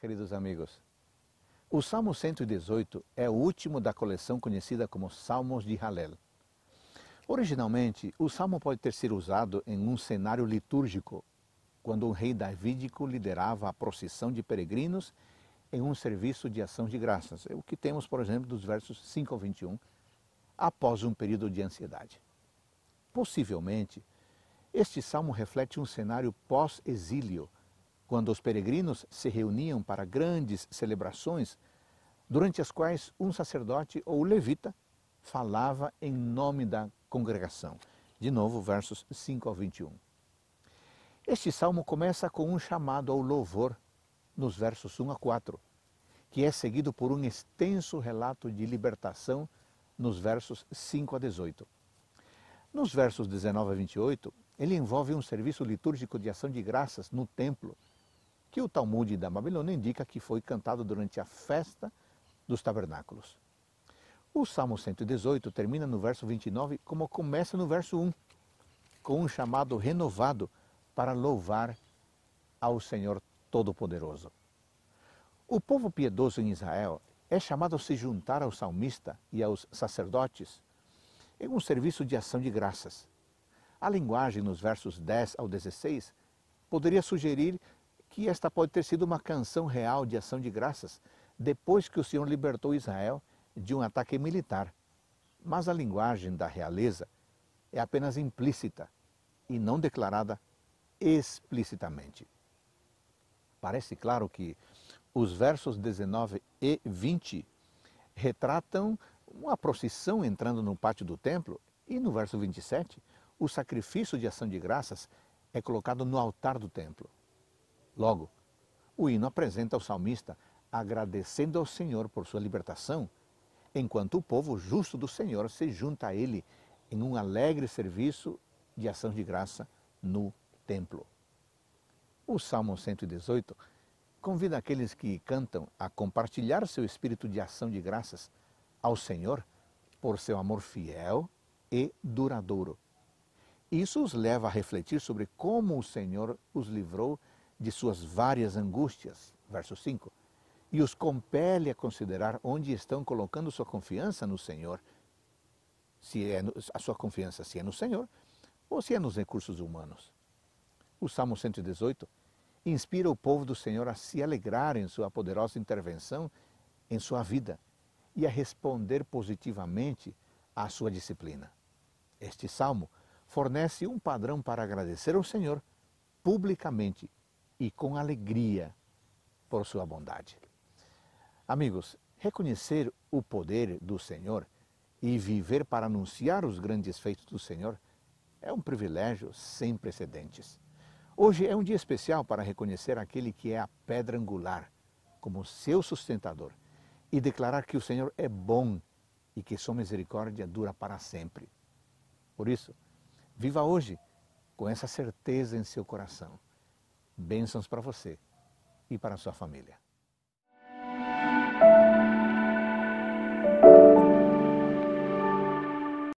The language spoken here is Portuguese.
queridos amigos. O Salmo 118 é o último da coleção conhecida como Salmos de Halel. Originalmente, o salmo pode ter sido usado em um cenário litúrgico, quando o rei davídico liderava a procissão de peregrinos em um serviço de ação de graças, o que temos, por exemplo, dos versos 5 ao 21, após um período de ansiedade. Possivelmente, este salmo reflete um cenário pós-exílio, quando os peregrinos se reuniam para grandes celebrações, durante as quais um sacerdote ou levita falava em nome da congregação. De novo, versos 5 ao 21. Este salmo começa com um chamado ao louvor, nos versos 1 a 4, que é seguido por um extenso relato de libertação, nos versos 5 a 18. Nos versos 19 a 28, ele envolve um serviço litúrgico de ação de graças no templo, que o Talmud da Babilônia indica que foi cantado durante a festa dos tabernáculos. O Salmo 118 termina no verso 29, como começa no verso 1, com um chamado renovado para louvar ao Senhor Todo-Poderoso. O povo piedoso em Israel é chamado a se juntar ao salmista e aos sacerdotes em um serviço de ação de graças. A linguagem nos versos 10 ao 16 poderia sugerir que esta pode ter sido uma canção real de ação de graças depois que o Senhor libertou Israel de um ataque militar. Mas a linguagem da realeza é apenas implícita e não declarada explicitamente. Parece claro que os versos 19 e 20 retratam uma procissão entrando no pátio do templo e no verso 27 o sacrifício de ação de graças é colocado no altar do templo. Logo, o hino apresenta o salmista agradecendo ao Senhor por sua libertação, enquanto o povo justo do Senhor se junta a ele em um alegre serviço de ação de graça no templo. O Salmo 118 convida aqueles que cantam a compartilhar seu espírito de ação de graças ao Senhor por seu amor fiel e duradouro. Isso os leva a refletir sobre como o Senhor os livrou de suas várias angústias, verso 5, e os compele a considerar onde estão colocando sua confiança no Senhor, se é a sua confiança se é no Senhor ou se é nos recursos humanos. O Salmo 118 inspira o povo do Senhor a se alegrar em sua poderosa intervenção em sua vida e a responder positivamente à sua disciplina. Este salmo fornece um padrão para agradecer ao Senhor publicamente e com alegria por sua bondade. Amigos, reconhecer o poder do Senhor e viver para anunciar os grandes feitos do Senhor é um privilégio sem precedentes. Hoje é um dia especial para reconhecer aquele que é a pedra angular como seu sustentador e declarar que o Senhor é bom e que sua misericórdia dura para sempre. Por isso, viva hoje com essa certeza em seu coração Bênçãos para você e para a sua família.